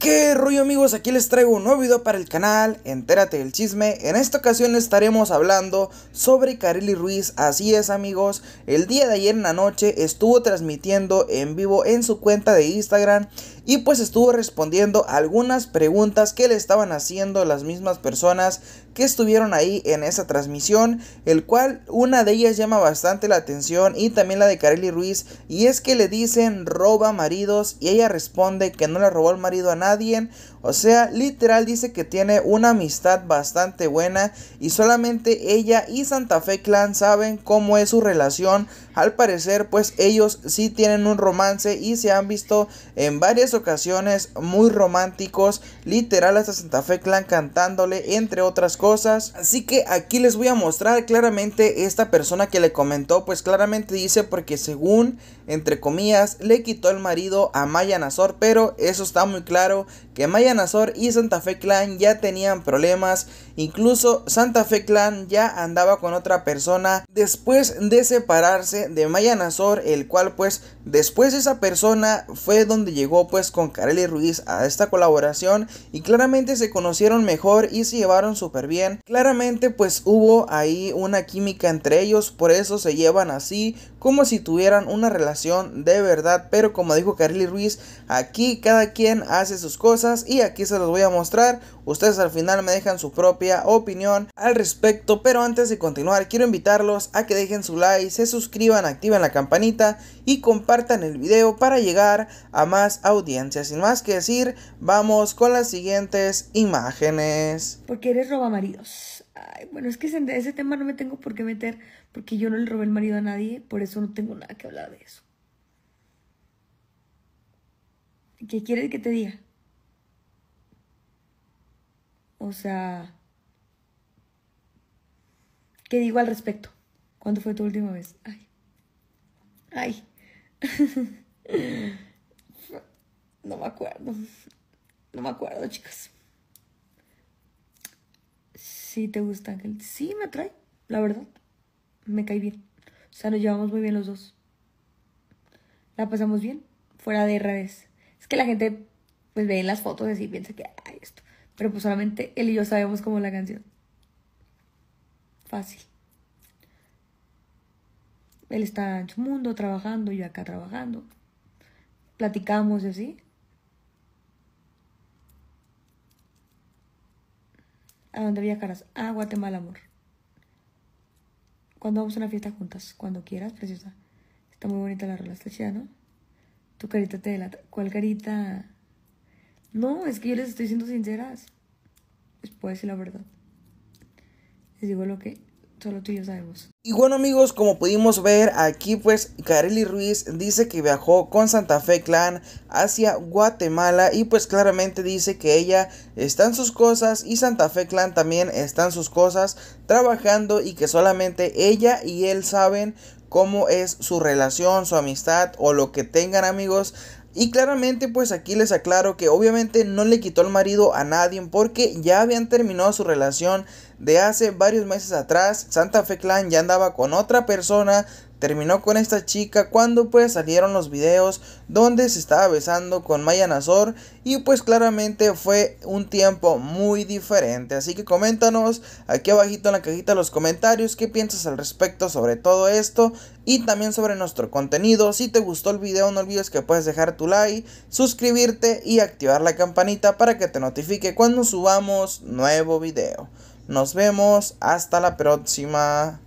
¿Qué rollo amigos? Aquí les traigo un nuevo video para el canal, entérate del chisme. En esta ocasión estaremos hablando sobre Kareli Ruiz, así es amigos. El día de ayer en la noche estuvo transmitiendo en vivo en su cuenta de Instagram y pues estuvo respondiendo algunas preguntas que le estaban haciendo las mismas personas que estuvieron ahí en esa transmisión, el cual una de ellas llama bastante la atención y también la de Kareli Ruiz y es que le dicen roba maridos y ella responde que no le robó el marido a nadie nadie o sea, literal dice que tiene una amistad bastante buena y solamente ella y Santa Fe Clan saben cómo es su relación. Al parecer, pues ellos sí tienen un romance y se han visto en varias ocasiones muy románticos. Literal hasta Santa Fe Clan cantándole, entre otras cosas. Así que aquí les voy a mostrar claramente esta persona que le comentó, pues claramente dice porque según, entre comillas, le quitó el marido a Maya Nazor, pero eso está muy claro que Maya Nazor y Santa Fe Clan ya tenían problemas. Incluso Santa Fe Clan ya andaba con otra persona después de separarse de Maya Nazor, el cual pues después de esa persona fue donde llegó pues con Kareli Ruiz a esta colaboración y claramente se conocieron mejor y se llevaron súper bien. Claramente pues hubo ahí una química entre ellos, por eso se llevan así como si tuvieran una relación de verdad, pero como dijo Kareli Ruiz, aquí cada quien hace sus cosas y aquí se los voy a mostrar. Ustedes al final me dejan su propia opinión al respecto, pero antes de continuar quiero invitarlos a que dejen su like, se suscriban, activen la campanita y compartan el video para llegar a más audiencias. Sin más que decir, vamos con las siguientes imágenes. Porque eres robamaridos. Ay, bueno, es que ese tema no me tengo por qué meter porque yo no le robé el marido a nadie, por eso no tengo nada que hablar de eso. ¿Qué quieres que te diga? O sea, ¿qué digo al respecto? ¿Cuándo fue tu última vez? Ay. Ay. no me acuerdo. No me acuerdo, chicas. Sí, te gusta Ángel. Sí, me atrae, la verdad. Me cae bien. O sea, nos llevamos muy bien los dos. La pasamos bien, fuera de redes. Es que la gente, pues, ve en las fotos y piensa que, ay, esto. Pero pues solamente él y yo sabemos cómo la canción. Fácil. Él está en su mundo trabajando, yo acá trabajando. Platicamos y así. ¿A dónde viajarás? A ah, Guatemala, amor. Cuando vamos a una fiesta juntas? Cuando quieras, preciosa. Está muy bonita la rola, está chida, ¿no? Tu carita te delata. ¿Cuál carita? No, es que yo les estoy siendo sinceras. Les puedo decir la verdad. Les digo lo que solo tú y yo sabemos. Y bueno amigos, como pudimos ver aquí pues Kareli Ruiz dice que viajó con Santa Fe Clan hacia Guatemala y pues claramente dice que ella está en sus cosas y Santa Fe Clan también está en sus cosas trabajando y que solamente ella y él saben cómo es su relación, su amistad o lo que tengan amigos. Y claramente pues aquí les aclaro que obviamente no le quitó el marido a nadie porque ya habían terminado su relación de hace varios meses atrás. Santa Fe Clan ya andaba con otra persona, terminó con esta chica cuando pues salieron los videos donde se estaba besando con Maya Nazor y pues claramente fue un tiempo muy diferente. Así que coméntanos aquí abajito en la cajita de los comentarios qué piensas al respecto sobre todo esto y también sobre nuestro contenido. Si te gustó el video no olvides que puedes dejar tu like, suscribirte y activar la campanita para que te notifique cuando subamos nuevo video. Nos vemos hasta la próxima.